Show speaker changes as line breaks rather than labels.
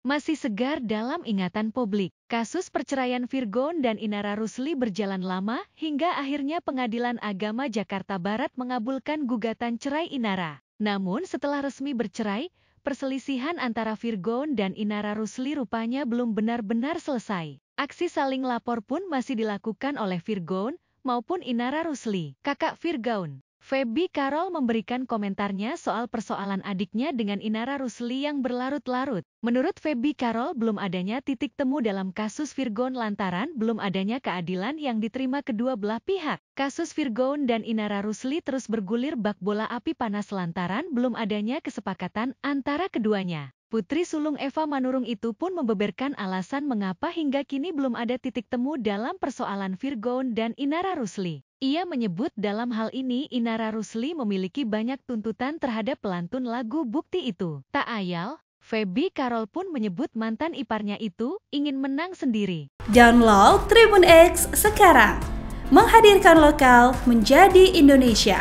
masih segar dalam ingatan publik. Kasus perceraian Virgon dan Inara Rusli berjalan lama hingga akhirnya Pengadilan Agama Jakarta Barat mengabulkan gugatan cerai Inara. Namun setelah resmi bercerai, perselisihan antara Virgon dan Inara Rusli rupanya belum benar-benar selesai. Aksi saling lapor pun masih dilakukan oleh Virgon maupun Inara Rusli, kakak Virgon. Febi Carol memberikan komentarnya soal persoalan adiknya dengan Inara Rusli yang berlarut-larut. Menurut Febi Carol belum adanya titik temu dalam kasus Virgon lantaran belum adanya keadilan yang diterima kedua belah pihak. Kasus Virgon dan Inara Rusli terus bergulir bak bola api panas lantaran belum adanya kesepakatan antara keduanya. Putri sulung Eva Manurung itu pun membeberkan alasan mengapa hingga kini belum ada titik temu dalam persoalan Virgon dan Inara Rusli. Ia menyebut dalam hal ini Inara Rusli memiliki banyak tuntutan terhadap pelantun lagu bukti itu. Tak ayal, Feby Karol pun menyebut mantan iparnya itu ingin menang sendiri.
Download Tribun X sekarang. Menghadirkan lokal menjadi Indonesia.